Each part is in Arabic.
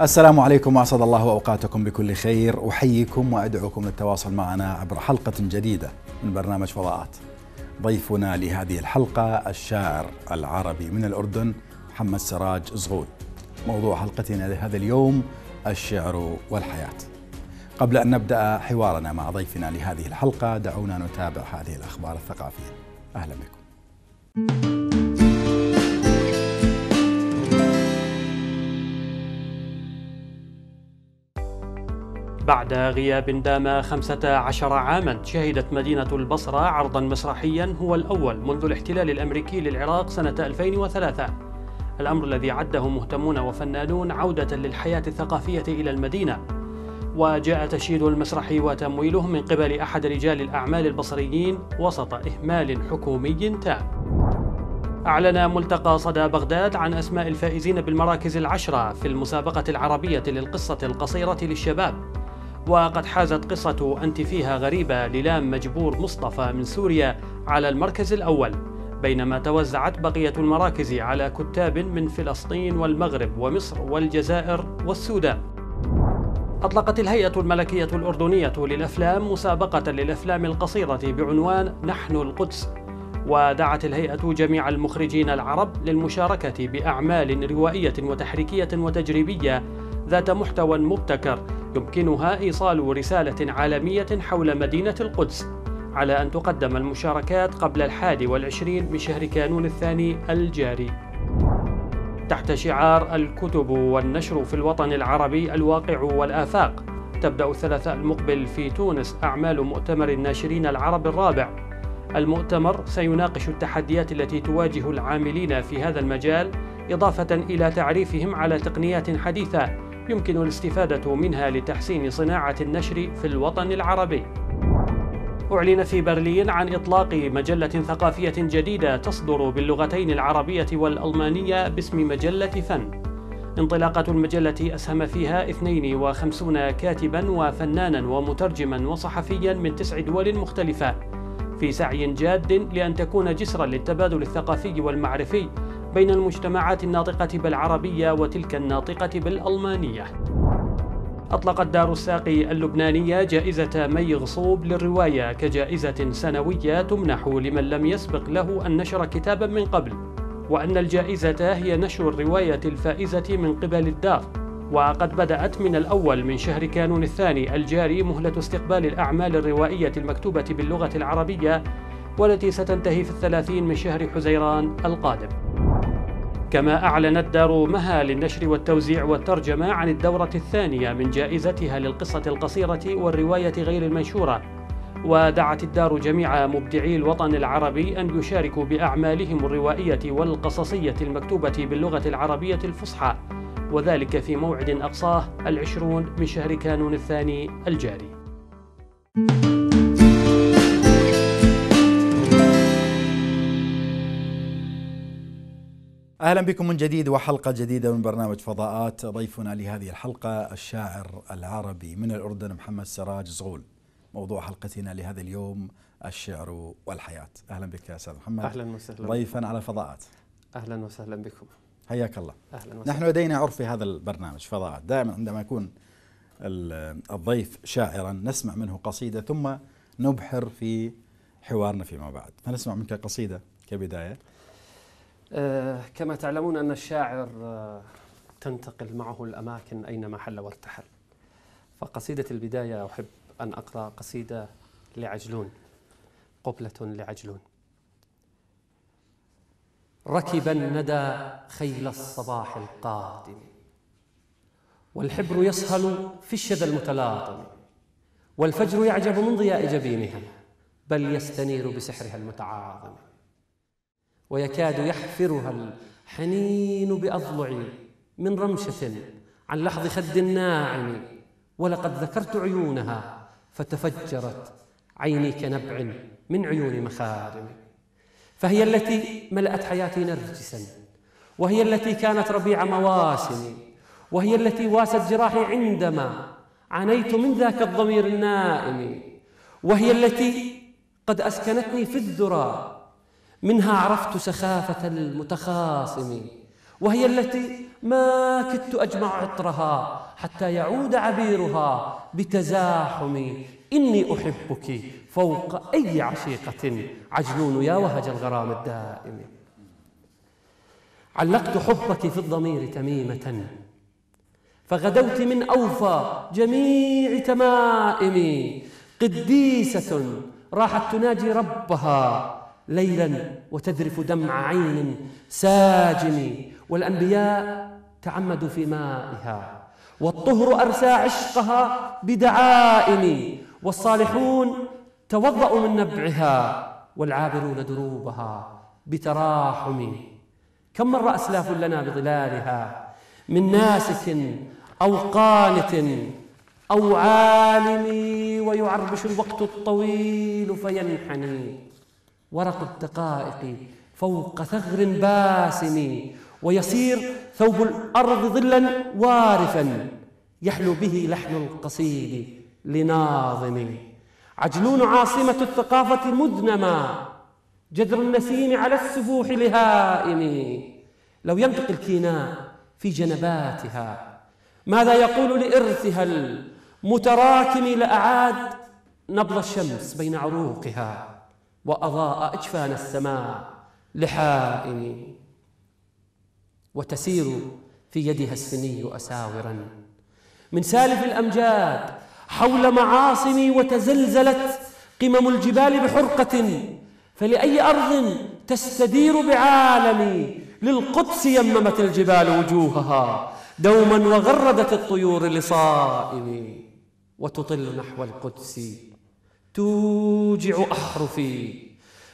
السلام عليكم واسعد الله اوقاتكم بكل خير، احييكم وادعوكم للتواصل معنا عبر حلقه جديده من برنامج فضاءات. ضيفنا لهذه الحلقه الشاعر العربي من الاردن محمد سراج زغول. موضوع حلقتنا لهذا اليوم الشعر والحياه. قبل ان نبدا حوارنا مع ضيفنا لهذه الحلقه دعونا نتابع هذه الاخبار الثقافيه. اهلا بكم. بعد غياب دام 15 عاما شهدت مدينة البصرة عرضا مسرحيا هو الأول منذ الاحتلال الأمريكي للعراق سنة 2003 الأمر الذي عده مهتمون وفنانون عودة للحياة الثقافية إلى المدينة وجاء تشييد المسرح وتمويله من قبل أحد رجال الأعمال البصريين وسط إهمال حكومي تام أعلن ملتقى صدى بغداد عن أسماء الفائزين بالمراكز العشرة في المسابقة العربية للقصة القصيرة للشباب وقد حازت قصة أنت فيها غريبة للام مجبور مصطفى من سوريا على المركز الأول بينما توزعت بقية المراكز على كتاب من فلسطين والمغرب ومصر والجزائر والسودان أطلقت الهيئة الملكية الأردنية للأفلام مسابقة للأفلام القصيرة بعنوان نحن القدس ودعت الهيئة جميع المخرجين العرب للمشاركة بأعمال روائية وتحريكية وتجريبية ذات محتوى مبتكر يمكنها إيصال رسالة عالمية حول مدينة القدس على أن تقدم المشاركات قبل الحادي والعشرين من شهر كانون الثاني الجاري تحت شعار الكتب والنشر في الوطن العربي الواقع والآفاق تبدأ الثلاثاء المقبل في تونس أعمال مؤتمر الناشرين العرب الرابع المؤتمر سيناقش التحديات التي تواجه العاملين في هذا المجال إضافة إلى تعريفهم على تقنيات حديثة يمكن الاستفادة منها لتحسين صناعة النشر في الوطن العربي أعلن في برلين عن إطلاق مجلة ثقافية جديدة تصدر باللغتين العربية والألمانية باسم مجلة فن. انطلاقة المجلة أسهم فيها 52 كاتبا وفنانا ومترجما وصحفيا من تسع دول مختلفة في سعي جاد لأن تكون جسرا للتبادل الثقافي والمعرفي بين المجتمعات الناطقة بالعربية وتلك الناطقة بالألمانية أطلقت دار الساقي اللبنانية جائزة مي غصوب للرواية كجائزة سنوية تمنح لمن لم يسبق له أن نشر كتابا من قبل وأن الجائزة هي نشر الرواية الفائزة من قبل الدار وقد بدأت من الأول من شهر كانون الثاني الجاري مهلة استقبال الأعمال الروائية المكتوبة باللغة العربية والتي ستنتهي في الثلاثين من شهر حزيران القادم كما أعلنت دار مها للنشر والتوزيع والترجمة عن الدورة الثانية من جائزتها للقصة القصيرة والرواية غير المنشورة ودعت الدار جميع مبدعي الوطن العربي أن يشاركوا بأعمالهم الروائية والقصصية المكتوبة باللغة العربية الفصحى وذلك في موعد أقصاه العشرون من شهر كانون الثاني الجاري اهلا بكم من جديد وحلقه جديده من برنامج فضاءات ضيفنا لهذه الحلقه الشاعر العربي من الاردن محمد سراج زغول موضوع حلقتنا لهذا اليوم الشعر والحياه اهلا بك يا استاذ محمد اهلا وسهلا ضيفا على فضاءات اهلا وسهلا بكم حياك الله اهلا وسهلا نحن لدينا عرف في هذا البرنامج فضاءات دائما عندما يكون الضيف شاعرا نسمع منه قصيده ثم نبحر في حوارنا فيما بعد فنسمع منك قصيده كبدايه آه، كما تعلمون أن الشاعر آه، تنتقل معه الأماكن أينما حل وارتحل فقصيدة البداية أحب أن أقرأ قصيدة لعجلون قبلة لعجلون ركب الندى خيل الصباح القادم والحبر يسهل في الشذا المتلاطم والفجر يعجب من ضياء جبينها بل يستنير بسحرها المتعاظم ويكاد يحفرها الحنين بأضلعي من رمشة عن لحظ خد ناعم ولقد ذكرت عيونها فتفجرت عيني كنبع من عيون مخارم فهي التي ملأت حياتي نرجسا وهي التي كانت ربيع مواسمي وهي التي واست جراحي عندما عانيت من ذاك الضمير النائم وهي التي قد أسكنتني في الذرى منها عرفت سخافة المتخاصم وهي التي ما كدت أجمع عطرها حتى يعود عبيرها بتزاحم إني أحبك فوق أي عشيقة عجنون يا وهج الغرام الدائم علقت حبك في الضمير تميمة فغدوت من أوفى جميع تمائمي قديسة راحت تناجي ربها ليلا وتذرف دمع عين ساجم والأنبياء تعمدوا في مائها والطهر أرسى عشقها بدعائم والصالحون توضأوا من نبعها والعابرون دروبها بتراحم كم مر أسلاف لنا بظلالها من ناسك أو قانت أو عالم ويعربش الوقت الطويل فينحني ورق الدقائق فوق ثغر باسم ويصير ثوب الأرض ظلا وارفا يحلو به لحن القصيد لناظم عجلون عاصمة الثقافة مذنما جذر النسيم على السفوح لهائم لو ينطق الكيناء في جنباتها ماذا يقول لإرثها المتراكم لأعاد نبض الشمس بين عروقها وأضاء أجفان السماء لحائني وتسير في يدها السني أساورا من سالف الأمجاد حول معاصمي وتزلزلت قمم الجبال بحرقة فلأي أرض تستدير بعالمي للقدس يممت الجبال وجوهها دوما وغردت الطيور لصائمي وتطل نحو القدس توجع أحرفي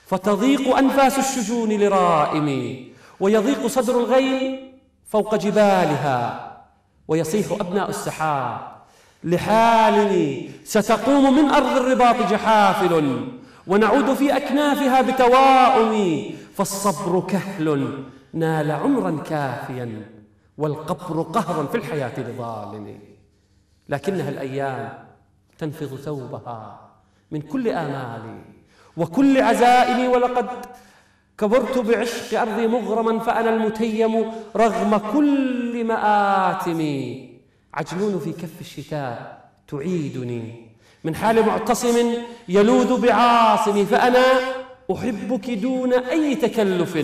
فتضيق أنفاس الشجون لرائمي ويضيق صدر الغيم فوق جبالها ويصيح أبناء السحاب لحالني ستقوم من أرض الرباط جحافل ونعود في أكنافها بتواؤم فالصبر كهل نال عمرا كافيا والقبر قهرا في الحياة لظالم لكنها الأيام تنفض ثوبها من كل آمالي وكل عزائمي ولقد كبرت بعشق أرضي مغرما فأنا المتيم رغم كل مآتمي عجلون في كف الشتاء تعيدني من حال معتصم يلوذ بعاصمي فأنا أحبك دون أي تكلف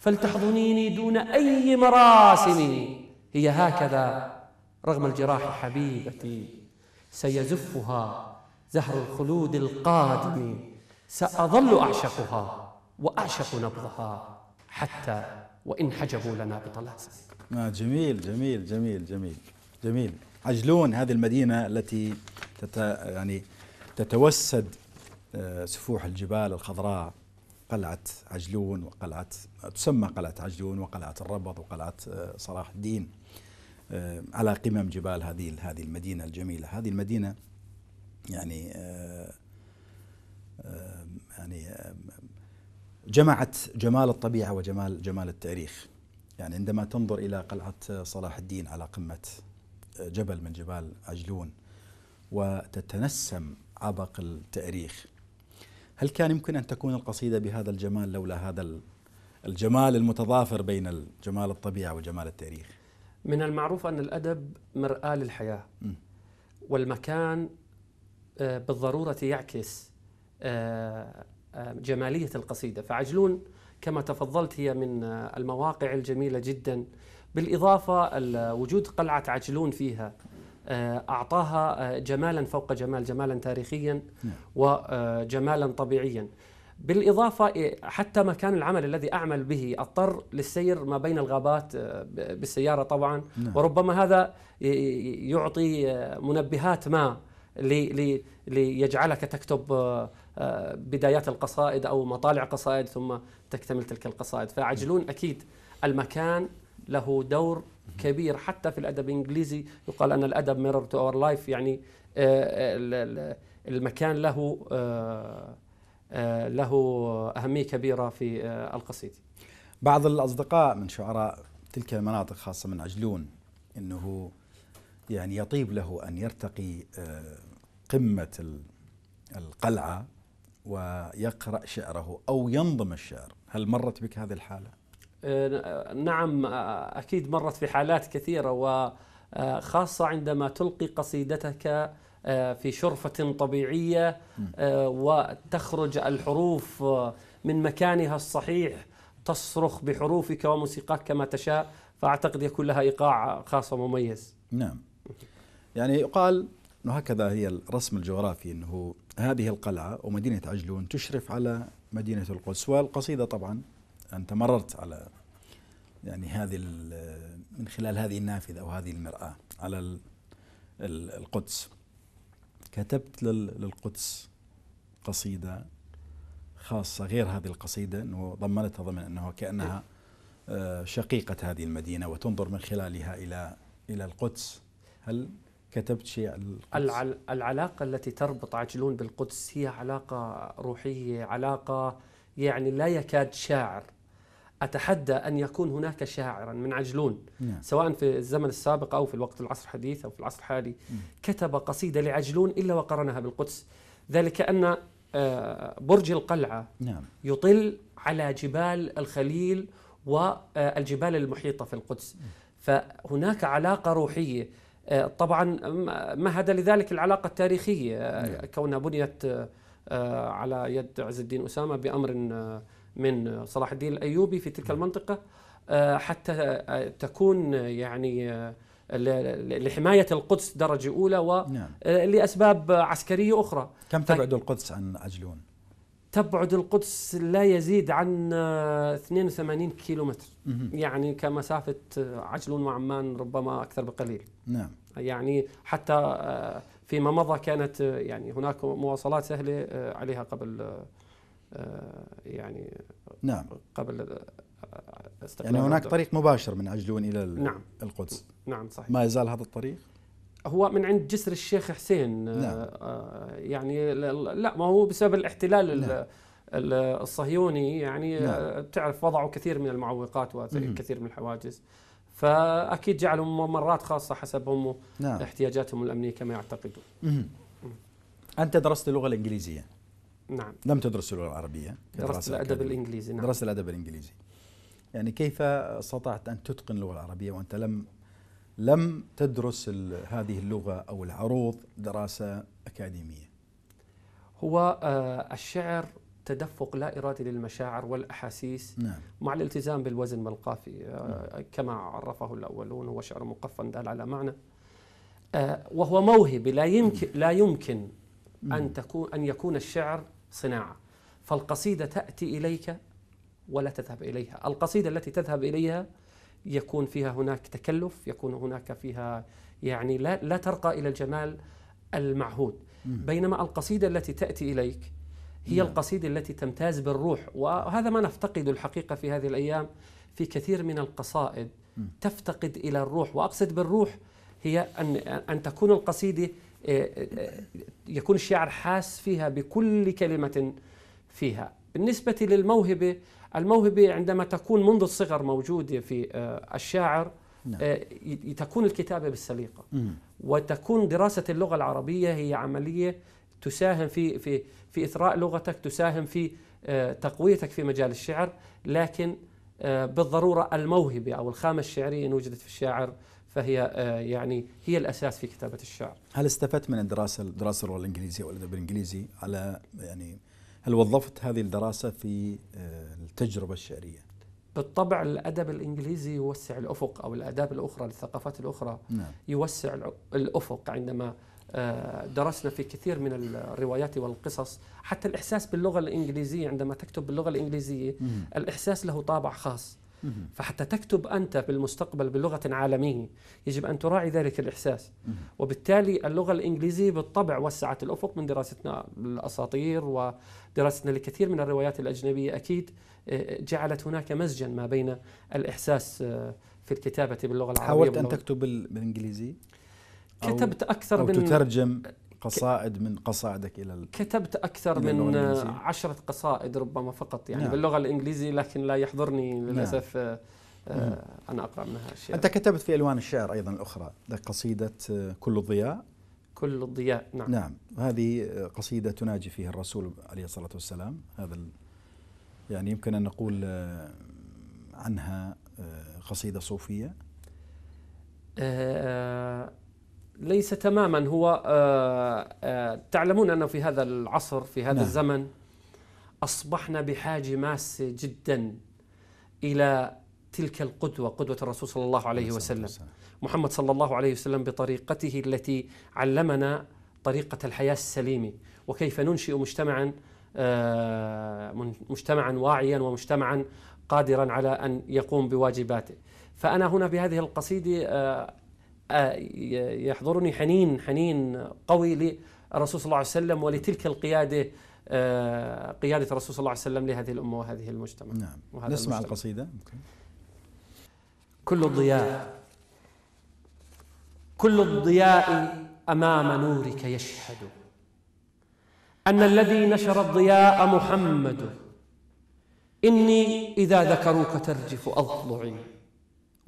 فلتحضنيني دون أي مراسم هي هكذا رغم الجراح حبيبتي سيزفها زهر الخلود القادم سأظل أعشقها وأعشق نبضها حتى وإن حجبوا لنا بطلاسم آه جميل جميل جميل جميل جميل عجلون هذه المدينة التي تت يعني تتوسد آه، سفوح الجبال الخضراء قلعة عجلون وقلعة تسمى قلعة عجلون وقلعة الربض وقلعة آه، صلاح الدين آه، على قمم جبال هذه هذه المدينة الجميلة هذه المدينة يعني آه، آه، يعني آه، جمعت جمال الطبيعه وجمال جمال التاريخ يعني عندما تنظر الى قلعه صلاح الدين على قمه جبل من جبال عجلون وتتنسم عبق التاريخ هل كان يمكن ان تكون القصيده بهذا الجمال لولا هذا الجمال المتضافر بين جمال الطبيعه وجمال التاريخ من المعروف ان الادب مراه للحياه والمكان آه، بالضرورة يعكس آه، آه، جمالية القصيدة فعجلون كما تفضلت هي من المواقع الجميلة جدا بالإضافة وجود قلعة عجلون فيها أعطاها جمالا فوق جمال جمالا تاريخيا نعم. وجمالا طبيعيا بالإضافة حتى مكان العمل الذي أعمل به أضطر للسير ما بين الغابات بالسيارة طبعا نعم. وربما هذا يعطي منبهات ما لي لي ليجعلك تكتب آه، آه، بدايات القصائد او مطالع قصائد ثم تكتمل تلك القصائد فعجلون اكيد المكان له دور كبير حتى في الادب الانجليزي يقال ان الادب ميرور تو اور لايف يعني آه، المكان له له اهميه كبيره في القصيده بعض الاصدقاء من شعراء تلك المناطق خاصه من عجلون انه يعني يطيب له أن يرتقي آه، قمة القلعة ويقرأ شعره أو ينظم الشعر هل مرت بك هذه الحالة؟ آه، نعم آه، أكيد مرت في حالات كثيرة وخاصة عندما تلقي قصيدتك في شرفة طبيعية وتخرج الحروف من مكانها الصحيح تصرخ بحروفك وموسيقاك كما تشاء فأعتقد يكون لها إيقاع خاص ومميز نعم يعني يقال أنه هكذا هي الرسم الجغرافي أنه هذه القلعة ومدينة عجلون تشرف على مدينة القدس والقصيدة طبعا أنت مررت على يعني هذه من خلال هذه النافذة أو هذه المرآة على القدس كتبت للقدس قصيدة خاصة غير هذه القصيدة أنه ضمنتها ضمن أنه كأنها آه، شقيقة هذه المدينة وتنظر من خلالها إلى إلى القدس هل كتبت شيء عن القدس العلاقة التي تربط عجلون بالقدس هي علاقة روحية علاقة يعني لا يكاد شاعر أتحدى أن يكون هناك شاعرا من عجلون نعم. سواء في الزمن السابق أو في الوقت العصر الحديث أو في العصر الحالي نعم. كتب قصيدة لعجلون إلا وقرنها بالقدس ذلك أن آه، برج القلعة نعم. يطل على جبال الخليل والجبال آه، المحيطة في القدس فهناك علاقة روحية طبعا مهد لذلك العلاقة التاريخية آه، نعم. كونها بنيت آه، آه، على يد عز الدين أسامة بأمر من صلاح الدين الأيوبي في تلك نعم. المنطقة حتى تكون يعني لحماية القدس درجة أولى ولأسباب نعم. عسكرية أخرى كم تبعد القدس عن عجلون؟ تبعد القدس لا يزيد عن 82 كيلومتر يعني كمسافة عجلون وعمان ربما أكثر بقليل نعم يعني حتى آه، فيما مضى كانت آه، يعني هناك مواصلات سهله آه، عليها قبل يعني نعم قبل استقلال يعني هناك طريق مباشر من عجلون الى نعم القدس نعم صحيح ما يزال هذا الطريق؟ هو من عند جسر الشيخ حسين نعم. يعني لا ما هو بسبب الاحتلال نعم. الصهيوني يعني نعم. تعرف وضعوا كثير من المعوقات وكثير من الحواجز فاكيد جعلوا ممرات خاصه حسب هم نعم. احتياجاتهم الامنيه كما يعتقدون. انت درست اللغه الانجليزيه. نعم. لم تدرس اللغه العربيه. درست الادب الانجليزي نعم. درست الادب الانجليزي. يعني كيف استطعت ان تتقن اللغه العربيه وانت لم لم تدرس هذه اللغه او العروض دراسه اكاديميه؟ هو آه، الشعر تدفق لا إرادي للمشاعر والأحاسيس نعم. مع الالتزام بالوزن والقافي نعم. آه، كما عرفه الأولون هو شعر مقفا دال على معنى آه، وهو موهبة لا يمكن نعم. لا يمكن نعم. أن تكون أن يكون الشعر صناعة فالقصيدة تأتي إليك ولا تذهب إليها القصيدة التي تذهب إليها يكون فيها هناك تكلف يكون هناك فيها يعني لا, لا ترقى إلى الجمال المعهود بينما القصيدة التي تأتي إليك هي نعم. القصيدة التي تمتاز بالروح وهذا ما نفتقده الحقيقة في هذه الأيام في كثير من القصائد تفتقد إلى الروح وأقصد بالروح هي أن, أن تكون القصيدة آه، آه، يكون الشاعر حاس فيها بكل كلمة فيها بالنسبة للموهبة الموهبة عندما تكون منذ الصغر موجودة في آه، الشاعر نعم. تكون الكتابة بالسليقة وتكون دراسة اللغة العربية هي عملية تساهم في في في اثراء لغتك تساهم في آه، تقويتك في مجال الشعر لكن آه، بالضروره الموهبه او الخامه الشعريه ان وجدت في الشاعر فهي آه، يعني هي الاساس في كتابه الشعر. هل استفدت من الدراسه الدراسه اللغه الانجليزيه والادب الانجليزي على يعني هل وظفت هذه الدراسه في التجربه الشعريه؟ بالطبع الادب الانجليزي يوسع الافق او الاداب الاخرى الثقافات الاخرى نعم. يوسع الافق عندما آه، درسنا في كثير من الروايات والقصص حتى الإحساس باللغة الإنجليزية عندما تكتب باللغة الإنجليزية الإحساس له طابع خاص فحتى تكتب أنت بالمستقبل بلغة عالمية يجب أن تراعي ذلك الإحساس وبالتالي اللغة الإنجليزية بالطبع وسعت الأفق من دراستنا الأساطير ودراستنا لكثير من الروايات الأجنبية أكيد آه، جعلت هناك مزجا ما بين الإحساس آه، في الكتابة باللغة العربية حاولت أن تكتب بالإنجليزية؟ كتبت أكثر أو من تترجم قصائد من قصائدك إلى كتبت أكثر من عشرة قصائد ربما فقط يعني نعم. باللغة الإنجليزية لكن لا يحضرني للأسف نعم. آه, آه، أنا أقرأ منها اشياء أنت كتبت في ألوان الشعر أيضا الأخرى قصيدة آه، كل الضياء كل الضياء نعم نعم هذه آه، قصيدة تناجي فيها الرسول عليه الصلاة والسلام هذا يعني يمكن أن نقول عنها قصيدة صوفية آه ليس تماما هو آه، آه، تعلمون أنه في هذا العصر في هذا نعم. الزمن أصبحنا بحاجة ماسة جدا إلى تلك القدوة قدوة الرسول صلى الله عليه وسلم محمد صلى الله عليه وسلم بطريقته التي علمنا طريقة الحياة السليمة وكيف ننشئ مجتمعا آه، مجتمعا واعيا ومجتمعا قادرا على أن يقوم بواجباته فأنا هنا بهذه القصيدة آه، يحضرني حنين حنين قوي للرسول صلى الله عليه وسلم ولتلك القيادة آه، قيادة الرسول صلى الله عليه وسلم لهذه الأمة وهذه المجتمع نعم وهذا نسمع المجتمع. القصيدة كل الضياء كل الضياء أمام نورك يشهد أن الذي نشر الضياء محمد إني إذا ذكروك ترجف أضلعي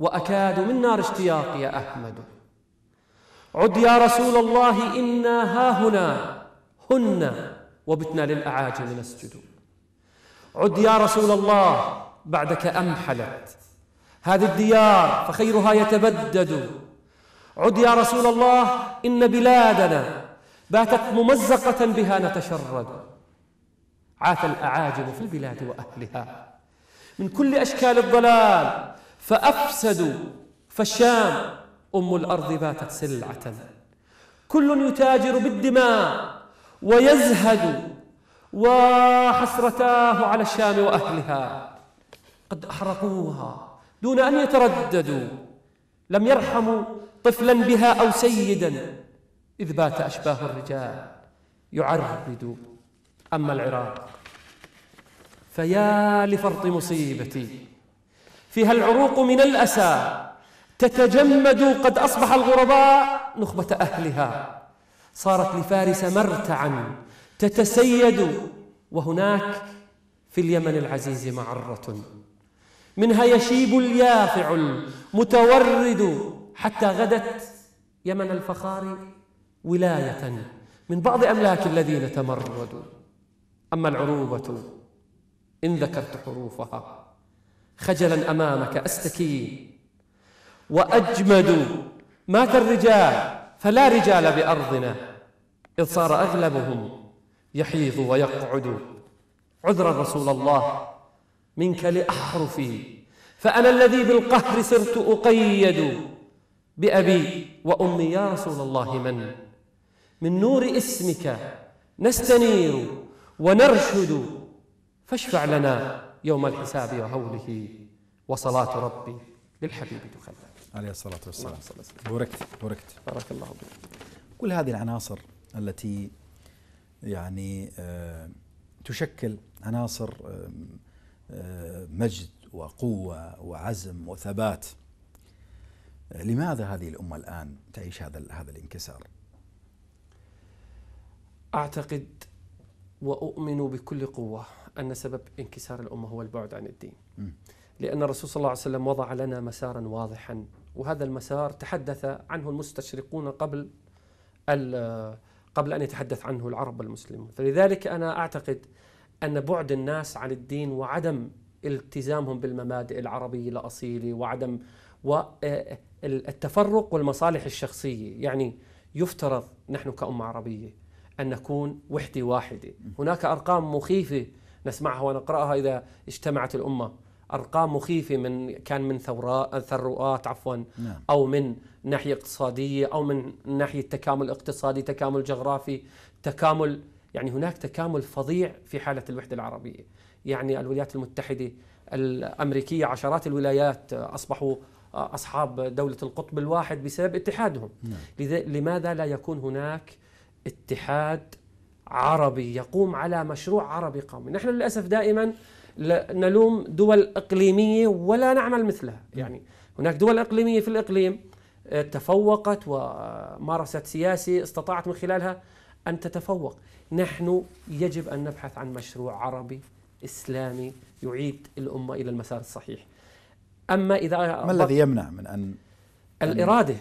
وأكاد من نار اشتياق يا أحمد عد يا رسول الله إنا هاهنا هن وبتنا للأعاجم نسجد عد يا رسول الله بعدك أمحلت هذه الديار فخيرها يتبدد عد يا رسول الله إن بلادنا باتت ممزقة بها نتشرد عاث الأعاجم في البلاد وأهلها من كل أشكال الضلال فأفسدوا فالشام أم الأرض باتت سلعة كل يتاجر بالدماء ويزهد وحسرتاه على الشام وأهلها قد أحرقوها دون أن يترددوا لم يرحموا طفلا بها أو سيدا إذ بات أشباه الرجال يعربد أما العراق فيا لفرط مصيبتي فيها العروق من الأسى تتجمد قد أصبح الغرباء نخبة أهلها صارت لفارس مرتعا تتسيد وهناك في اليمن العزيز معرة منها يشيب اليافع المتورد حتى غدت يمن الفخار ولاية من بعض أملاك الذين تمردوا أما العروبة إن ذكرت حروفها خجلا أمامك أستكين وأجمد مات الرجال فلا رجال بأرضنا إذ صار أغلبهم يحيض ويقعد عذرا رسول الله منك لأحرفي فأنا الذي بالقهر صرت أقيد بأبي وأمي يا رسول الله من من نور اسمك نستنير ونرشد فاشفع لنا يوم الحساب وهوله وصلاة ربي للحبيب تخلى عليه الصلاة والسلام بوركت بوركت بارك الله فيك كل هذه العناصر التي يعني آه، تشكل عناصر آه، مجد وقوة وعزم وثبات آه، لماذا هذه الأمة الآن تعيش هذا هذا الانكسار؟ أعتقد وأؤمن بكل قوة أن سبب انكسار الأمة هو البعد عن الدين لأن الرسول صلى الله عليه وسلم وضع لنا مسارا واضحا وهذا المسار تحدث عنه المستشرقون قبل قبل أن يتحدث عنه العرب والمسلمون فلذلك أنا أعتقد أن بعد الناس عن الدين وعدم التزامهم بالمبادئ العربية الأصيلة وعدم والتفرق آه، والمصالح الشخصية يعني يفترض نحن كأمة عربية أن نكون وحدة واحدة هناك أرقام مخيفة نسمعها ونقراها اذا اجتمعت الامه ارقام مخيفه من كان من ثورات ثروات عفوا نعم. او من ناحيه اقتصاديه او من ناحيه تكامل اقتصادي تكامل جغرافي تكامل يعني هناك تكامل فظيع في حاله الوحده العربيه يعني الولايات المتحده الامريكيه عشرات الولايات اصبحوا اصحاب دوله القطب الواحد بسبب اتحادهم نعم. لماذا لا يكون هناك اتحاد عربي يقوم على مشروع عربي قومي نحن للأسف دائما نلوم دول إقليمية ولا نعمل مثلها يعني هناك دول إقليمية في الإقليم آه، تفوقت ومارست سياسة استطاعت من خلالها أن تتفوق نحن يجب أن نبحث عن مشروع عربي إسلامي يعيد الأمة إلى المسار الصحيح أما إذا ما الذي يمنع من أن الإرادة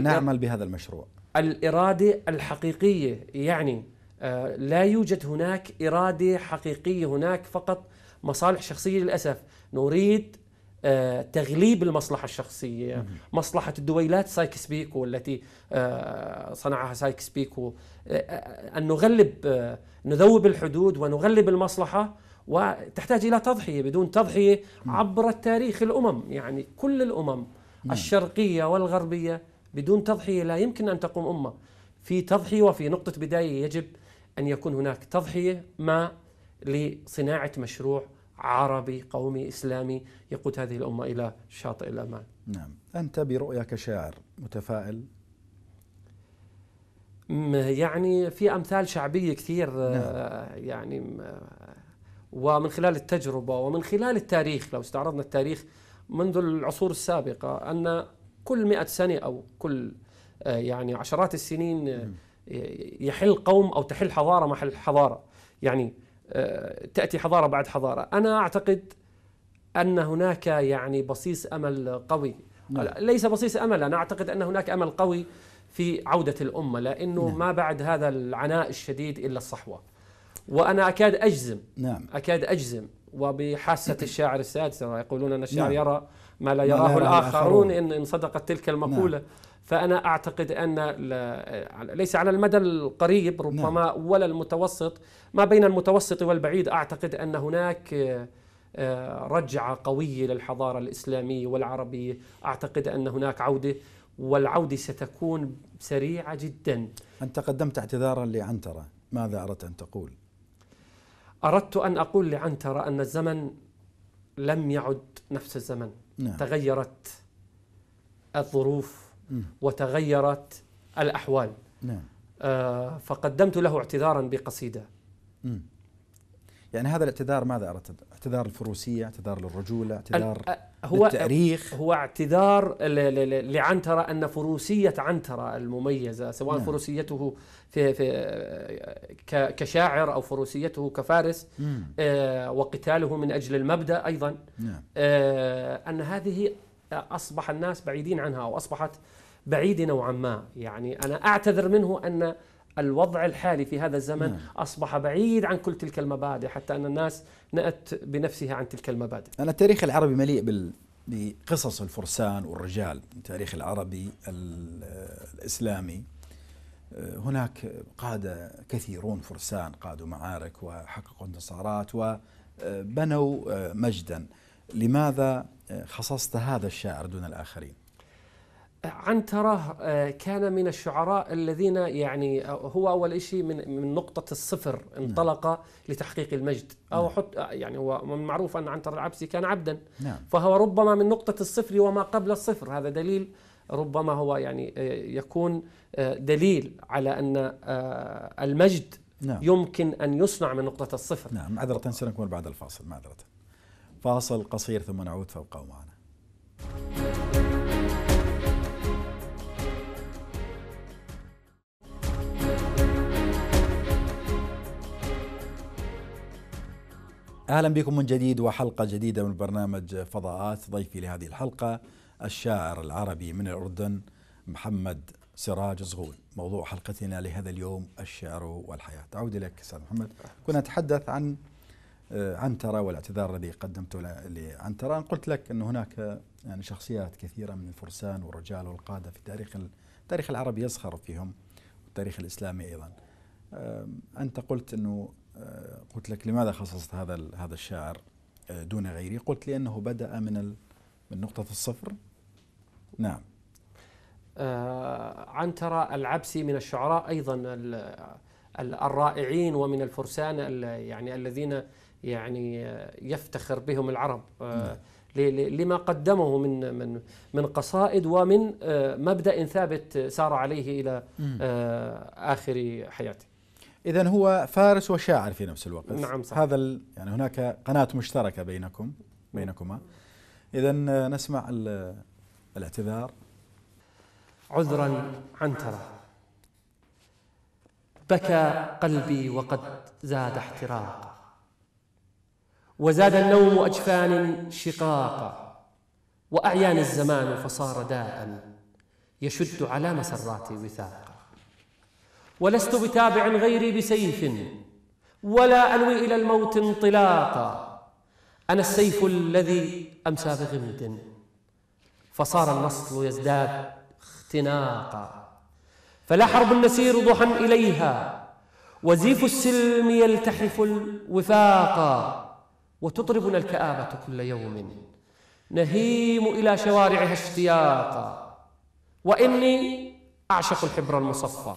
نعمل بهذا المشروع الإرادة الحقيقية يعني آه، لا يوجد هناك إرادة حقيقية هناك فقط مصالح شخصية للأسف نريد آه، تغليب المصلحة الشخصية مصلحة الدويلات سايكس بيكو التي آه، صنعها سايكس بيكو أن نغلب نذوب الحدود ونغلب المصلحة وتحتاج إلى تضحية بدون تضحية عبر تاريخ الأمم يعني كل الأمم الشرقية والغربية بدون تضحية لا يمكن أن تقوم أمة في تضحية وفي نقطة بداية يجب أن يكون هناك تضحية ما لصناعة مشروع عربي قومي إسلامي يقود هذه الأمة إلى شاطئ الأمان نعم أنت برؤيك شاعر متفائل يعني في أمثال شعبية كثير آه، نعم. يعني آه، ومن خلال التجربة ومن خلال التاريخ لو استعرضنا التاريخ منذ العصور السابقة أن كل مئة سنة أو كل آه، يعني عشرات السنين م. يحل قوم او تحل حضاره محل حضاره يعني آه، تاتي حضاره بعد حضاره انا اعتقد ان هناك يعني بصيص امل قوي نعم. ليس بصيص امل انا اعتقد ان هناك امل قوي في عوده الامه لانه نعم. ما بعد هذا العناء الشديد الا الصحوه وانا اكاد اجزم نعم اكاد اجزم وبحاسه الشاعر السادسه يقولون ان الشاعر نعم. يرى ما لا يراه ما لا الاخرون ان ان صدقت تلك المقوله نعم. فأنا أعتقد أن ليس على المدى القريب نعم. ربما نعم. ولا المتوسط ما بين المتوسط والبعيد أعتقد أن هناك آه، آه، رجعة قوية للحضارة الإسلامية والعربية أعتقد أن هناك عودة والعودة ستكون سريعة جدا أنت قدمت اعتذارا لعنترة ماذا أردت أن تقول؟ أردت أن أقول لعنترة أن الزمن لم يعد نفس الزمن نعم. تغيرت الظروف وتغيرت الأحوال نعم. آه، فقدمت له اعتذارا بقصيدة يعني هذا الاعتذار ماذا أردت؟ اعتذار الفروسية، اعتذار للرجولة، اعتذار آه، هو للتاريخ هو اعتذار لعنترة أن فروسية عنترة المميزة سواء نعم. فروسيته في, في آه، كشاعر أو فروسيته كفارس مم. وقتاله من أجل المبدأ أيضا نعم. أن هذه اصبح الناس بعيدين عنها او اصبحت بعيده نوعا ما يعني انا اعتذر منه ان الوضع الحالي في هذا الزمن نعم. أصبح بعيد عن كل تلك المبادئ حتى أن الناس نأت بنفسها عن تلك المبادئ أنا التاريخ العربي مليء بال... بقصص الفرسان والرجال التاريخ العربي الإسلامي هناك قادة كثيرون فرسان قادوا معارك وحققوا انتصارات وبنوا مجدا لماذا خصصت هذا الشاعر دون الآخرين عنترة آه، كان من الشعراء الذين يعني آه، هو أول شيء من من نقطة الصفر نعم. انطلق نعم. لتحقيق المجد أو نعم. حط آه، يعني هو من معروف أن عنترة العبسي كان عبدا نعم. فهو ربما من نقطة الصفر وما قبل الصفر هذا دليل ربما هو يعني يكون دليل على أن المجد نعم. يمكن أن يصنع من نقطة الصفر نعم معذرة سنكمل بعد الفاصل معذرة فاصل قصير ثم نعود فابقوا معنا اهلا بكم من جديد وحلقه جديده من برنامج فضاءات ضيفي لهذه الحلقه الشاعر العربي من الاردن محمد سراج زغول موضوع حلقتنا لهذا اليوم الشعر والحياه اعود اليك استاذ محمد كنا نتحدث عن آه، عنترة والاعتذار الذي قدمته لعنترة قلت لك أن هناك يعني شخصيات كثيرة من الفرسان والرجال والقادة في تاريخ التاريخ العربي يزخر فيهم والتاريخ الإسلامي أيضا آه، أنت قلت أنه آه، قلت لك لماذا خصصت هذا هذا الشاعر دون غيري قلت لي أنه بدأ من من نقطة الصفر نعم آه عنترة العبسي من الشعراء أيضا الرائعين ومن الفرسان يعني الذين يعني يفتخر بهم العرب آه، نعم. لما قدمه من من من قصائد ومن آه، مبدا ثابت سار عليه الى آه، اخر حياته. اذا هو فارس وشاعر في نفس الوقت. نعم صحيح. هذا يعني هناك قناه مشتركه بينكم بينكما. اذا نسمع الاعتذار. عذرا عنترة بكى قلبي وقد زاد احتراقا وزاد النوم أجفان شقاقا وأعيان الزمان فصار داء يشد على مسرات وثاقا ولست بتابع غيري بسيف ولا أنوي إلى الموت انطلاقا أنا السيف الذي أمسى بغمد فصار النصل يزداد اختناقا فلا حرب النسير ضحى إليها وزيف السلم يلتحف الوفاقا وتطربنا الكآبة كل يوم نهيم إلى شوارعها اشتياقا وإني أعشق الحبر المصفى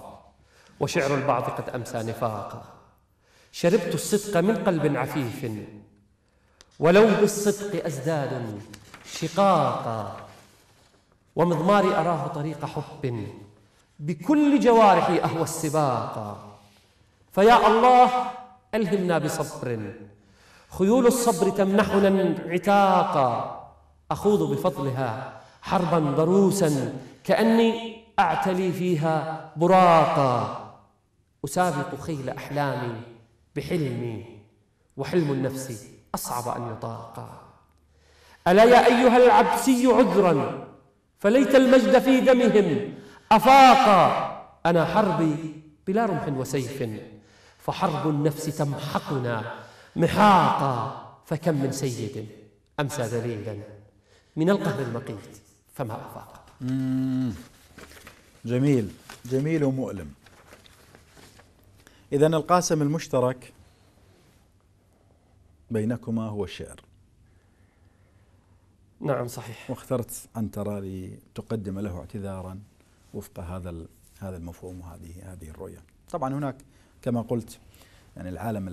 وشعر البعض قد أمسى نفاقا شربت الصدق من قلب عفيف ولو بالصدق أزداد شقاقا ومضماري أراه طريق حب بكل جوارحي أهوى السباقا فيا الله ألهمنا بصبر خيول الصبر تمنحنا انعتاقا أخوض بفضلها حربا ضروسا كأني أعتلي فيها براقا أسابق خيل أحلامي بحلمي وحلم النفس أصعب أن يطاقا ألا يا أيها العبسي عذرا فليت المجد في دمهم أفاقا أنا حربي بلا رمح وسيف فحرب النفس تمحقنا محاطا فكم من سيد أمسى ذليلا من القهر المقيت فما أفاق جميل جميل ومؤلم إذا القاسم المشترك بينكما هو الشعر نعم صحيح واخترت ان ترى لتقدم له اعتذارا وفق هذا هذا المفهوم وهذه هذه الرؤية طبعا هناك كما قلت يعني العالم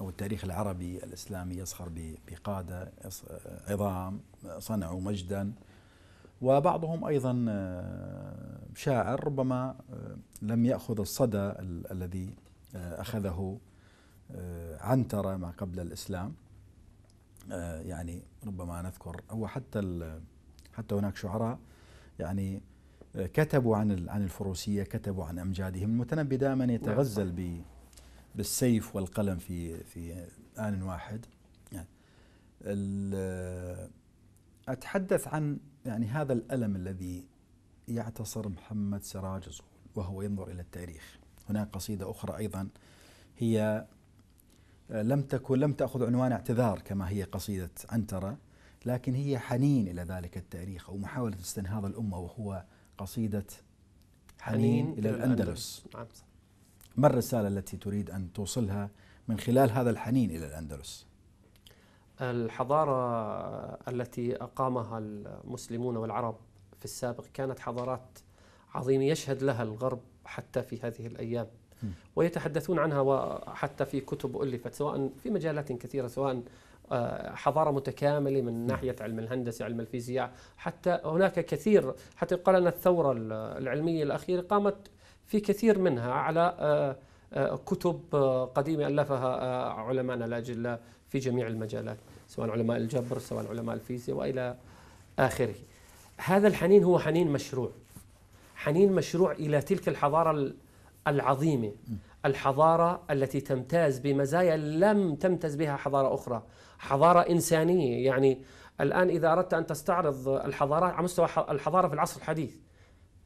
أو التاريخ العربي الإسلامي يزخر بقادة عظام صنعوا مجدا وبعضهم أيضا آه، شاعر ربما آه، لم يأخذ الصدى الذي آه، أخذه عنترة ما قبل الإسلام يعني ربما نذكر هو حتى حتى هناك شعراء يعني كتبوا عن عن الفروسية كتبوا عن أمجادهم المتنبي دائما يتغزل بالسيف والقلم في في آن واحد يعني أتحدث عن يعني هذا الألم الذي يعتصر محمد سراج وهو ينظر إلى التاريخ هناك قصيدة أخرى أيضا هي آه، لم تكن لم تأخذ عنوان اعتذار كما هي قصيدة عنترة لكن هي حنين إلى ذلك التاريخ أو محاولة استنهاض الأمة وهو قصيدة حنين, حنين إلى الأندلس, الأندلس. نعم. ما الرسالة التي تريد أن توصلها من خلال هذا الحنين إلى الأندلس؟ الحضارة التي أقامها المسلمون والعرب في السابق كانت حضارات عظيمة يشهد لها الغرب حتى في هذه الأيام ويتحدثون عنها وحتى في كتب ألفت سواء في مجالات كثيرة سواء آه، حضارة متكاملة من ناحية علم الهندسة علم الفيزياء حتى هناك كثير حتى قال أن الثورة العلمية الأخيرة قامت في كثير منها على آه، آه، كتب آه، قديمة ألفها علماءنا الأجلاء في جميع المجالات سواء علماء الجبر سواء علماء الفيزياء وإلى آخره هذا الحنين هو حنين مشروع حنين مشروع إلى تلك الحضارة العظيمة الحضارة التي تمتاز بمزايا لم تمتز بها حضارة أخرى حضارة إنسانية يعني الآن إذا أردت أن تستعرض الحضارات على مستوى الحضارة في العصر الحديث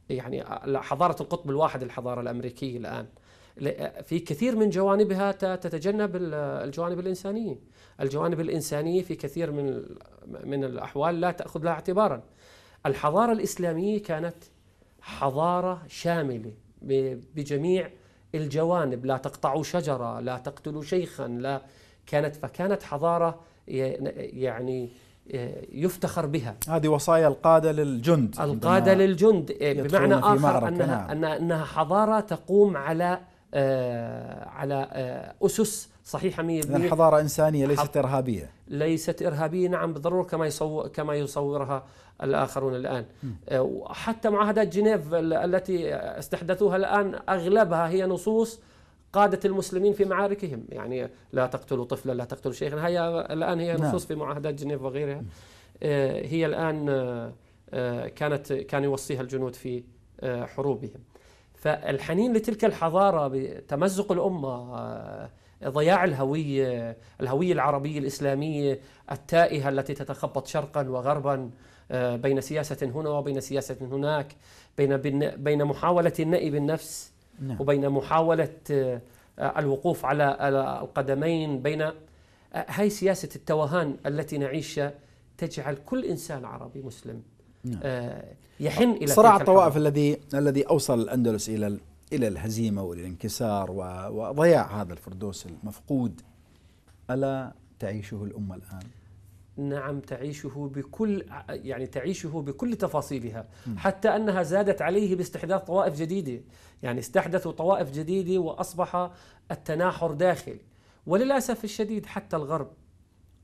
يعني آه، حضاره القطب الواحد الحضاره الامريكيه الان آه، في كثير من جوانبها تتجنب الجوانب الانسانيه الجوانب الانسانيه في كثير من من الاحوال لا تاخذ لها اعتبارا الحضاره الاسلاميه كانت حضاره شامله بجميع الجوانب لا تقطعوا شجره لا تقتلوا شيخا لا كانت فكانت حضاره يعني آه، يفتخر بها هذه وصايا القادة للجند القادة للجند آه، بمعنى آخر أنها, نعم. أنها حضارة تقوم على آه، على أسس صحيحة 100% حضارة إنسانية ليست إرهابية ليست إرهابية نعم بالضرورة كما يصور كما يصورها الآخرون الآن وحتى معاهدات جنيف التي استحدثوها الآن أغلبها هي نصوص قادة المسلمين في معاركهم يعني لا تقتلوا طفلا لا تقتلوا شيخا هي الآن هي نصوص نعم. في معاهدات جنيف وغيرها آه، هي الآن آه، آه، كانت كان يوصيها الجنود في حروبهم فالحنين لتلك الحضارة بتمزق الأمة ضياع الهوية الهوية العربية الإسلامية التائهة التي تتخبط شرقا وغربا بين سياسة هنا وبين سياسة هناك بين بين محاولة النأي بالنفس نعم. وبين محاولة آه، الوقوف على القدمين بين آه، هاي سياسة التوهان التي نعيشها تجعل كل إنسان عربي مسلم نعم. آه، يحن إلى صراع الطوائف الذي الذي أوصل الأندلس إلى إلى الهزيمة والانكسار وضياع هذا الفردوس المفقود ألا تعيشه الأمة الآن؟ نعم تعيشه بكل يعني تعيشه بكل تفاصيلها حتى انها زادت عليه باستحداث طوائف جديده يعني استحدثوا طوائف جديده واصبح التناحر داخلي وللاسف الشديد حتى الغرب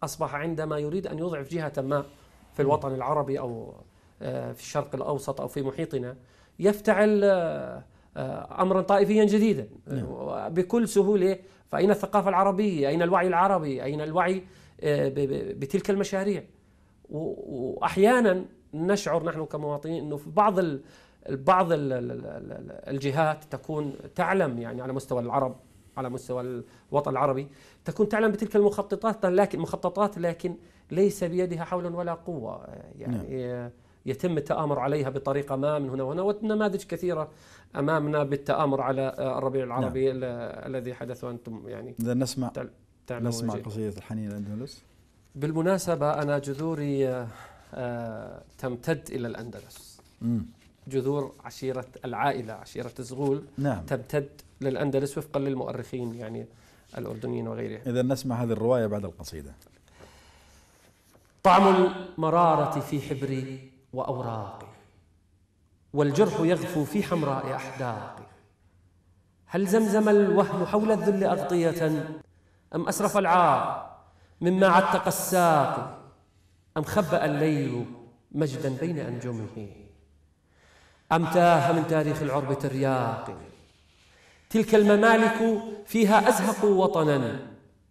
اصبح عندما يريد ان يضعف جهه ما في الوطن العربي او آه، في الشرق الاوسط او في محيطنا يفتعل آه، آه، امرا طائفيا جديدا نعم. بكل سهوله فاين الثقافه العربيه؟ اين الوعي العربي؟ اين الوعي آه، بتلك المشاريع واحيانا نشعر نحن كمواطنين انه في بعض بعض الجهات تكون تعلم يعني على مستوى العرب على مستوى الوطن العربي تكون تعلم بتلك المخططات لكن مخططات لكن ليس بيدها حول ولا قوه آه، يعني نعم. يتم التآمر عليها بطريقة ما من هنا وهنا ونماذج كثيرة أمامنا بالتآمر على الربيع العربي نعم. الذي حدث وأنتم يعني نسمع نسمع قصيدة الحنين الأندلس بالمناسبة أنا جذوري آه، تمتد إلى الأندلس مم. جذور عشيرة العائلة عشيرة زغول نعم. تمتد للأندلس وفقا للمؤرخين يعني الأردنيين وغيرهم إذا نسمع هذه الرواية بعد القصيدة طعم المرارة في حبري وأوراقي والجرح يغفو في حمراء أحداقي هل زمزم الوهم حول الذل أغطية أم أسرف العار مما عتق الساق أم خبأ الليل مجدا بين أنجمه أم تاه من تاريخ العرب ترياق تلك الممالك فيها أزهق وطنا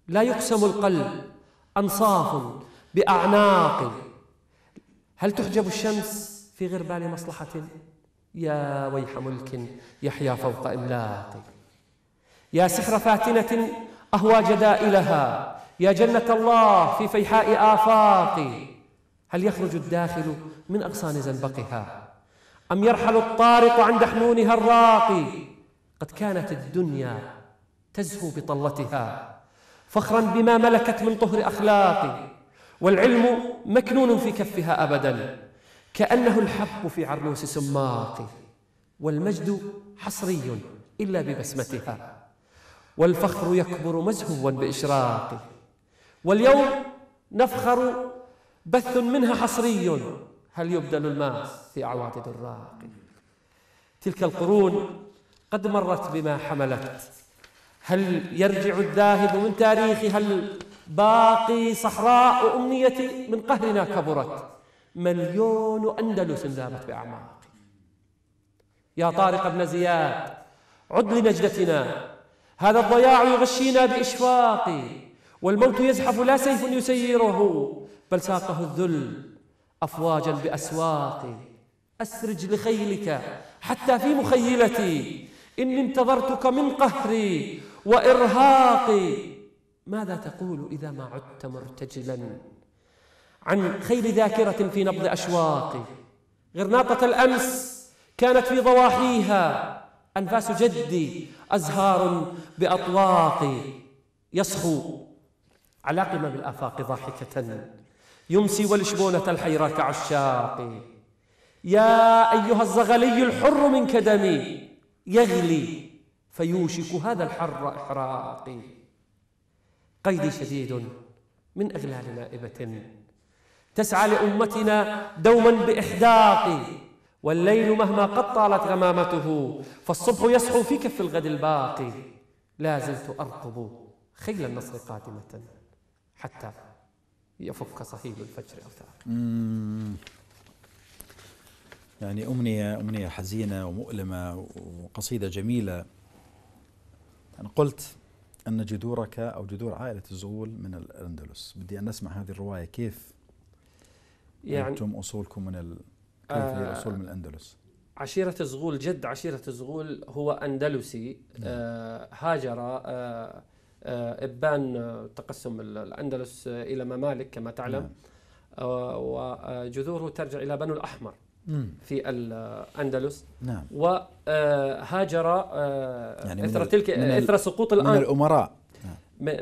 لا يقسم القلب أنصاف بأعناق هل تحجب الشمس في غربال مصلحة يا ويح ملك يحيا فوق إملاق يا سحر فاتنة أهوى جدائلها يا جنة الله في فيحاء آفاقي هل يخرج الداخل من أغصان زنبقها أم يرحل الطارق عن دحنونها الراقي قد كانت الدنيا تزهو بطلتها فخرا بما ملكت من طهر أخلاقي والعلم مكنون في كفها أبدا كأنه الحب في عروس سماقي والمجد حصري إلا ببسمتها والفخر يكبر مزهوا بإشراقه واليوم نفخر بث منها حصري هل يبدل الماء في اعواد دراق تلك القرون قد مرت بما حملت هل يرجع الذاهب من تاريخها الباقي صحراء أمنية من قهرنا كبرت مليون أندلس ذابت بأعماقي يا طارق بن زياد عد لنجدتنا هذا الضياع يغشينا بإشفاق والموت يزحف لا سيف يسيره بل ساقه الذل أفواجا بأسواق أسرج لخيلك حتى في مخيلتي إني انتظرتك من قهري وإرهاقي ماذا تقول إذا ما عدت مرتجلا عن خيل ذاكرة في نبض أشواقي غرناطة الأمس كانت في ضواحيها أنفاس جدي أزهار بأطواق يصخو على قمم الآفاق ضاحكة يمسي والشبونة الحيرة كعشاق يا أيها الزغلي الحر من كدمي يغلي فيوشك هذا الحر إحراقي قيدي شديد من أغلال نائبة تسعى لأمتنا دوما بإحداق والليل مهما قد طالت غمامته فالصبح يصحو في كف الغد الباقي لا زلت أرقب خيل النصر قادمة حتى يفك صهيل الفجر أوتار يعني أمنية أمنية حزينة ومؤلمة وقصيدة جميلة أنا قلت أن جذورك أو جذور عائلة الزغول من الأندلس بدي أن أسمع هذه الرواية كيف يعني أنتم أصولكم من كان في آه، اصول من الأندلس؟ عشيرة زغول جد عشيرة زغول هو أندلسي نعم. آه هاجر آه آه إبان آه، تقسم الأندلس آه، إلى ممالك كما تعلم نعم. آه وجذوره ترجع إلى بنو الأحمر في الأندلس نعم وهاجر آه يعني إثر تلك إثر سقوط الآن من الأمراء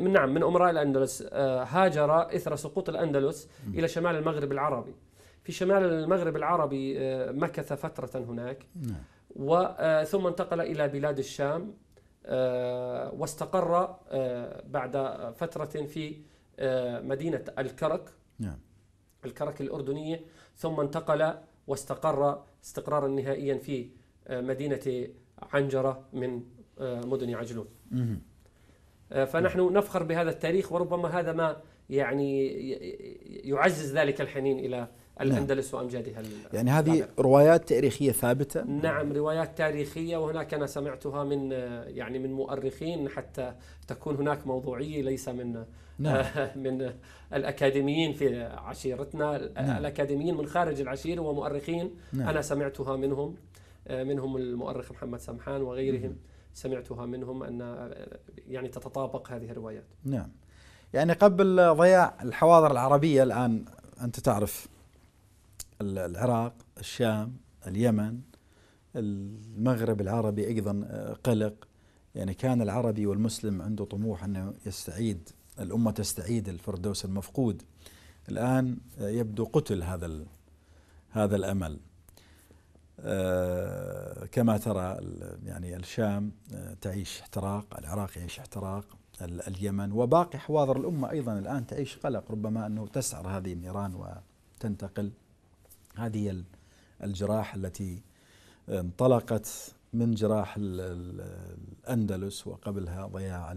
نعم من أمراء الأندلس هاجر إثر سقوط الأندلس إلى شمال المغرب العربي في شمال المغرب العربي آه، مكث فترة هناك نعم. وثم آه، انتقل إلى بلاد الشام آه، واستقر بعد فترة في مدينة الكرك نعم. الكرك الأردنية ثم انتقل واستقر استقرارا نهائيا في مدينة عنجرة من مدن عجلون فنحن نفخر بهذا التاريخ وربما هذا ما يعني يعزز ذلك الحنين إلى نعم. الأندلس وأمجادها يعني هذه روايات تاريخية ثابتة نعم روايات تاريخية وهناك أنا سمعتها من يعني من مؤرخين حتى تكون هناك موضوعية ليس من نعم. من الأكاديميين في عشيرتنا نعم. الأكاديميين من خارج العشيرة ومؤرخين نعم. أنا سمعتها منهم منهم المؤرخ محمد سمحان وغيرهم سمعتها منهم أن يعني تتطابق هذه الروايات نعم يعني قبل ضياع الحواضر العربية الآن أنت تعرف العراق الشام اليمن المغرب العربي أيضا آه، قلق يعني كان العربي والمسلم عنده طموح أنه يستعيد الأمة تستعيد الفردوس المفقود الآن آه، يبدو قتل هذا هذا الأمل آه، كما ترى يعني الشام تعيش احتراق العراق يعيش احتراق اليمن وباقي حواضر الأمة أيضا الآن تعيش قلق ربما أنه تسعر هذه النيران وتنتقل هذه الجراح التي آه، انطلقت من جراح الأندلس وقبلها ضياع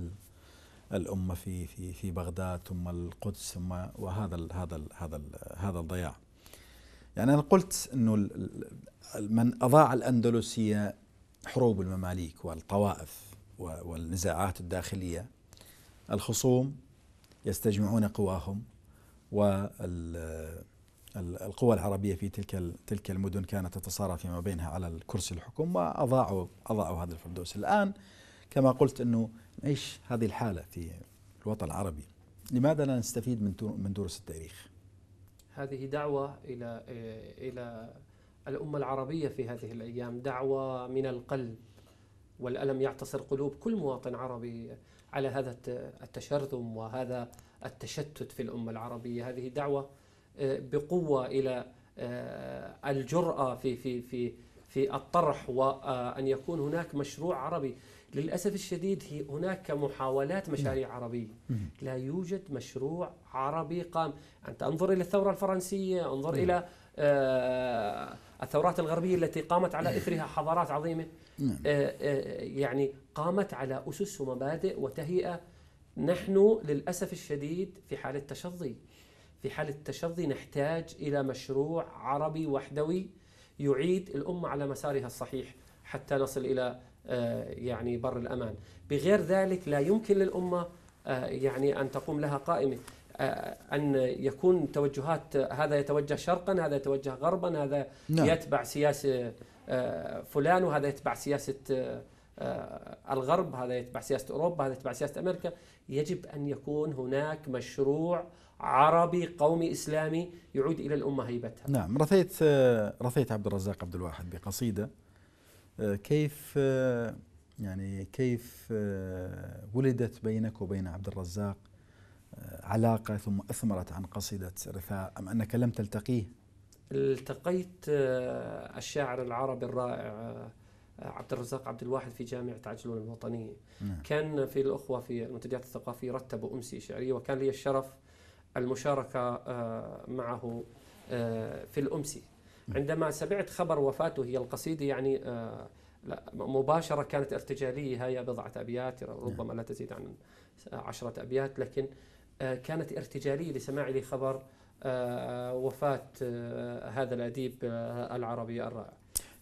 الأمة في في في بغداد ثم القدس ثم وهذا الـ هذا الـ هذا الـ هذا الضياع. يعني أنا قلت أنه من أضاع الاندلس هي حروب المماليك والطوائف والنزاعات الداخلية الخصوم يستجمعون قواهم وال القوى العربية في تلك تلك المدن كانت تتصارع فيما بينها على الكرسي الحكم وأضاعوا أضاعوا هذا الفردوس الآن كما قلت أنه نعيش هذه الحالة في الوطن العربي لماذا لا نستفيد من من دروس التاريخ؟ هذه دعوة إلى إلى الأمة العربية في هذه الأيام دعوة من القلب والألم يعتصر قلوب كل مواطن عربي على هذا التشرذم وهذا التشتت في الأمة العربية هذه دعوة بقوه الى آه، الجراه في في في في الطرح وان آه، يكون هناك مشروع عربي للاسف الشديد هناك محاولات نعم. مشاريع عربيه لا يوجد مشروع عربي قام انت انظر الى الثوره الفرنسيه انظر نعم. الى آه، الثورات الغربيه التي قامت على اثرها حضارات عظيمه نعم. يعني قامت على اسس ومبادئ وتهيئه نحن للاسف الشديد في حاله تشظي في حال التشظي نحتاج إلى مشروع عربي وحدوي يعيد الأمة على مسارها الصحيح حتى نصل إلى آه، يعني بر الأمان بغير ذلك لا يمكن للأمة آه، يعني أن تقوم لها قائمة آه، أن يكون توجهات هذا يتوجه شرقا هذا يتوجه غربا هذا نعم. يتبع سياسة فلان وهذا يتبع سياسة الغرب هذا يتبع سياسة أوروبا هذا يتبع سياسة أمريكا يجب أن يكون هناك مشروع عربي قومي إسلامي يعود إلى الأمة هيبتها نعم رثيت رثيت عبد الرزاق عبد الواحد بقصيدة آه، كيف آه، يعني كيف آه، ولدت بينك وبين عبد الرزاق علاقة ثم أثمرت عن قصيدة رثاء أم أنك لم تلتقيه التقيت الشاعر العربي الرائع عبد الرزاق عبد الواحد في جامعة عجلون الوطنية نعم. كان في الأخوة في المنتديات الثقافية رتبوا أمسية شعرية وكان لي الشرف المشاركة آه، معه آه، في الأمسي عندما سمعت خبر وفاته هي القصيدة يعني آه، لا مباشرة كانت ارتجالية هي بضعة أبيات ربما لا تزيد عن عشرة أبيات لكن كانت ارتجالية لسماعي لخبر وفاة هذا الأديب العربي الرائع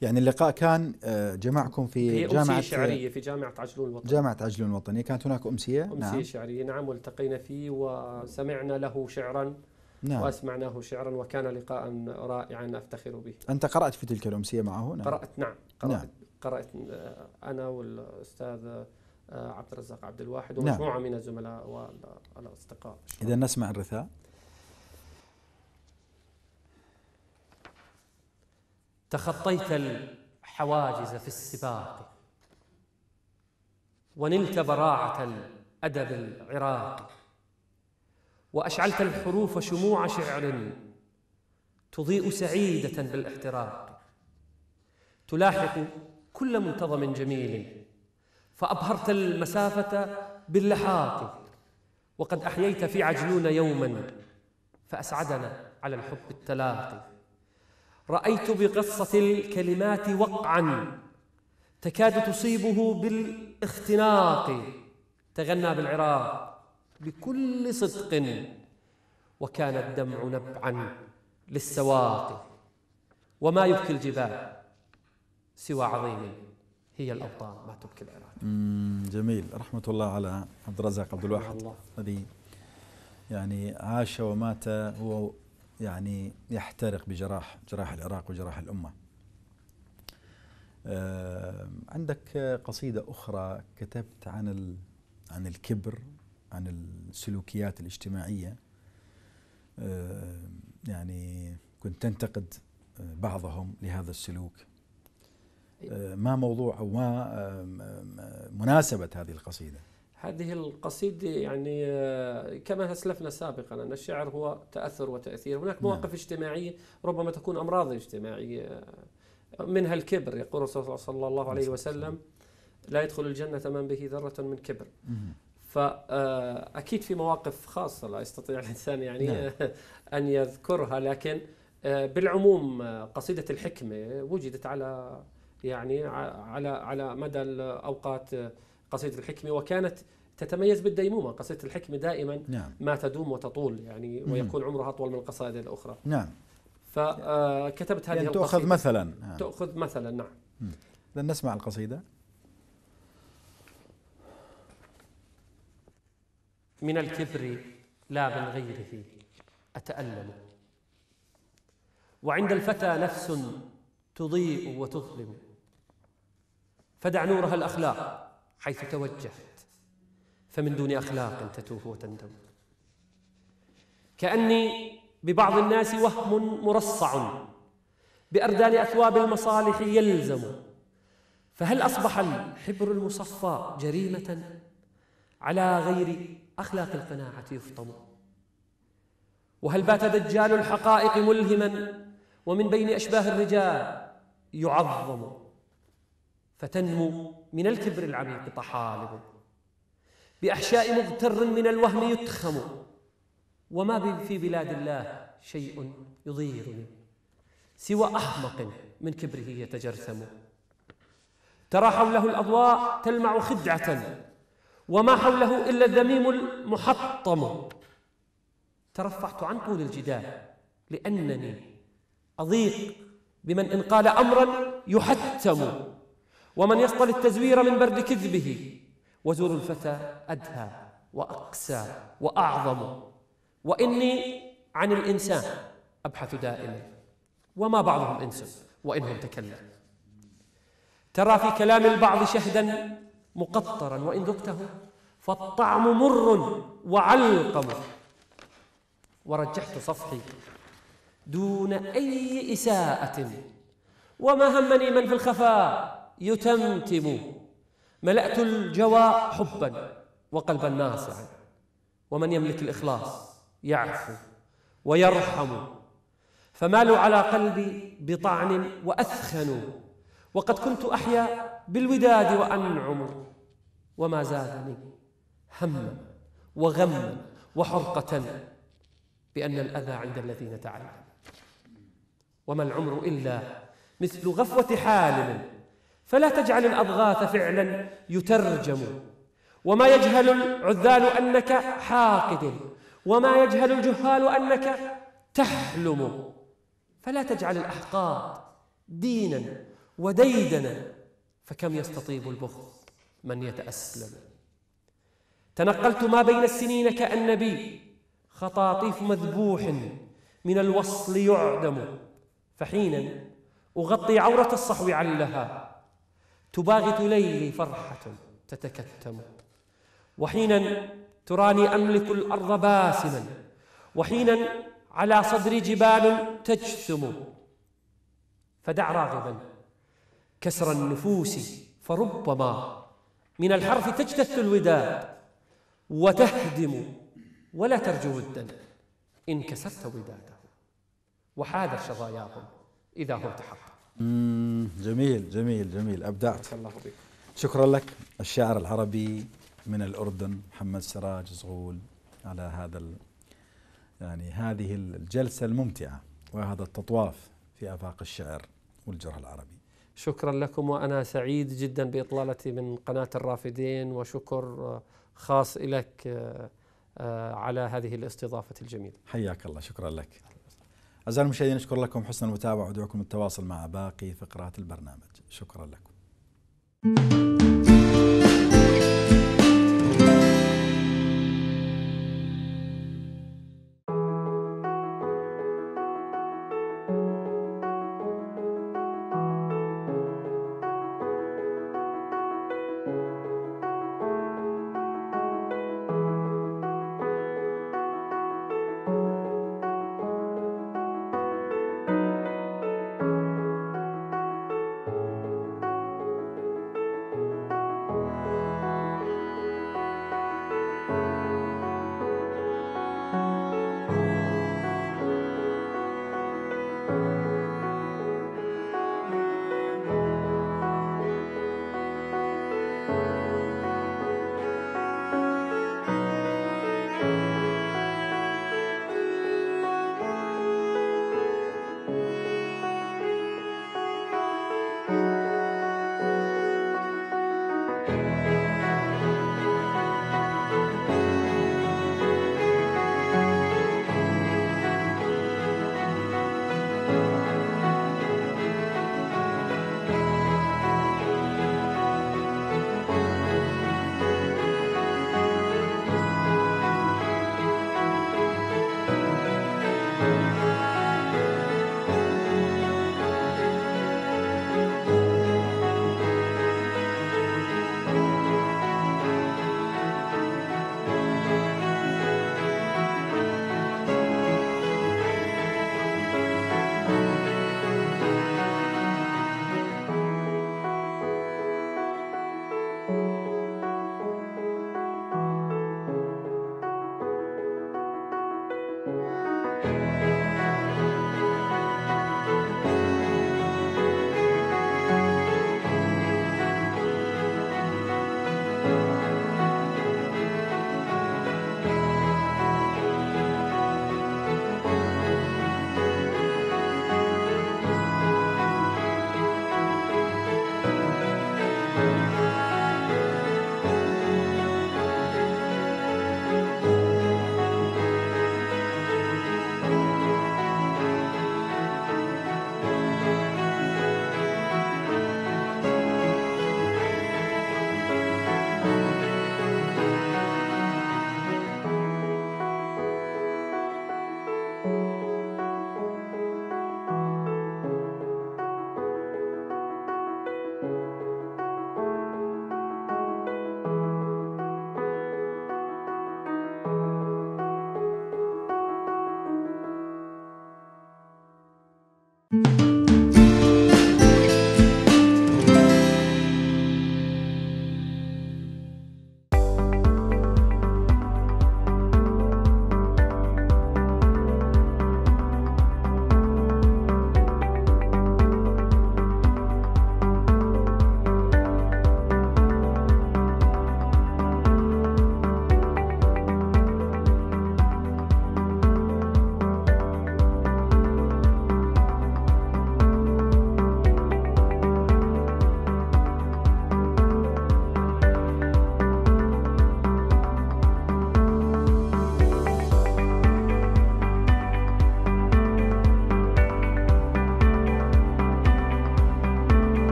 يعني اللقاء كان آه، جمعكم في, في جامعة أمسية شعرية في جامعة عجلون الوطنية جامعة عجلون الوطنية كانت هناك أمسية نعم. أمسية نعم. شعرية نعم والتقينا فيه وسمعنا له شعرا نعم. وأسمعناه شعرا وكان لقاء رائعا أفتخر به أنت قرأت في تلك الأمسية معه نعم. قرأت نعم قرأت, نعم. قرأت آه، أنا والأستاذ آه، عبد الرزاق عبد الواحد نعم. ومجموعة نعم. من الزملاء والأصدقاء إذا نسمع الرثاء تخطيت الحواجز في السباق ونلت براعة الأدب العراقي وأشعلت الحروف شموع شعر تضيء سعيدة بالاحتراق تلاحق كل منتظم جميل فأبهرت المسافة باللحاق وقد أحييت في عجلون يوما فأسعدنا على الحب التلاقي رأيت بقصة الكلمات وقعا تكاد تصيبه بالاختناق تغنى بالعراق بكل صدق وكان الدمع نبعا للسواق وما يبكي الجبال سوى عظيم هي الأوطان ما تبكي العراق جميل رحمة الله على عبد الرزاق عبد الواحد الذي يعني عاش ومات هو يعني يحترق بجراح جراح العراق وجراح الأمة آه، عندك قصيدة أخرى كتبت عن عن الكبر عن السلوكيات الاجتماعية آه، يعني كنت تنتقد آه، بعضهم لهذا السلوك ما موضوع أو ما مناسبة هذه القصيدة هذه القصيدة يعني آه، كما أسلفنا سابقا أن الشعر هو تأثر وتأثير هناك نعم. مواقف نعم. اجتماعية ربما تكون أمراض اجتماعية آه، منها الكبر يقول صلى الله عليه وسلم لا يدخل الجنة من به ذرة من كبر فأكيد آه، في مواقف خاصة لا يستطيع الإنسان يعني نعم. أن يذكرها لكن بالعموم قصيدة الحكمة وجدت على يعني على على مدى الأوقات قصيدة الحكمة وكانت تتميز بالديمومة قصيدة الحكمة دائما نعم. ما تدوم وتطول يعني ويكون عمرها أطول من القصائد الأخرى نعم فكتبت آه، هذه يعني القصيدة تؤخذ مثلا نعم. تؤخذ مثلا نعم إذا نسمع القصيدة من الكبر لا من غيره أتألم وعند الفتى نفس تضيء وتظلم فدع نورها الأخلاق حيث توجهت فمن دون أخلاق تتوه وتندم كأني ببعض الناس وهم مرصع باردال أثواب المصالح يلزم فهل أصبح الحبر المصفى جريمة على غير أخلاق القناعة يفطم وهل بات دجال الحقائق ملهما ومن بين أشباه الرجال يعظم فتنمو من الكبر العميق طحالب بأحشاء مغتر من الوهم يتخم وما في بلاد الله شيء يضيرني سوى أحمق من كبره يتجرثم ترى حوله الأضواء تلمع خدعة وما حوله إلا الذميم المحطم ترفعت عن طول الجدال لأنني أضيق بمن إن قال أمرا يحتم ومن يصطل التزوير من برد كذبه وزور الفتى أدهى وأقسى وأعظم وإني عن الإنسان أبحث دائما وما بعضهم إنس وإنهم تكلم ترى في كلام البعض شهدا مقطرا وإن ذقته فالطعم مر وعلقم ورجحت صفحي دون أي إساءة وما همني من في الخفاء يتمتم ملأت الجوى حبا وقلبا ناصعا ومن يملك الإخلاص يعفو ويرحم فمالوا على قلبي بطعن وأثخنوا وقد كنت أحيا بالوداد وأنعم وما زادني هما وغما وحرقة بأن الأذى عند الذين تعلموا وما العمر إلا مثل غفوة حالم فلا تجعل الأضغاث فعلا يترجم وما يجهل العذال أنك حاقد وما يجهل الجهال أنك تحلم فلا تجعل الأحقاد دينا وديدنا فكم يستطيب البخل من يتأسلم تنقلت ما بين السنين بي خطاطيف مذبوح من الوصل يعدم فحينا أغطي عورة الصحو علها تباغت ليلي فرحة تتكتم وحينا تراني أملك الأرض باسما وحينا على صدري جبال تجثم فدع راغبا كسر النفوس فربما من الحرف تجتث الوداد وتهدم ولا ترجو ودا إن كسرت وداده وحاذر شظاياهم إذا هو تحقق جميل جميل جميل أبدعت الله بك شكرا لك الشاعر العربي من الأردن محمد سراج صغول على هذا يعني هذه الجلسة الممتعة وهذا التطواف في آفاق الشعر والجرح العربي شكرا لكم وأنا سعيد جدا بإطلالتي من قناة الرافدين وشكر آه، خاص لك آه، آه، على هذه الاستضافة الجميلة حياك الله شكرا لك أعزائي المشاهدين أشكر لكم حسن المتابعة ودعوكم التواصل مع باقي فقرات البرنامج شكرا لكم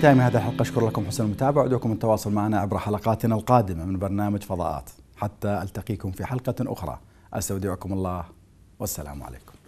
ختام هذا الحلقة أشكر لكم حسن المتابعة وأدعوكم التواصل معنا عبر حلقاتنا القادمة من برنامج فضاءات حتى ألتقيكم في حلقة أخرى أستودعكم الله والسلام عليكم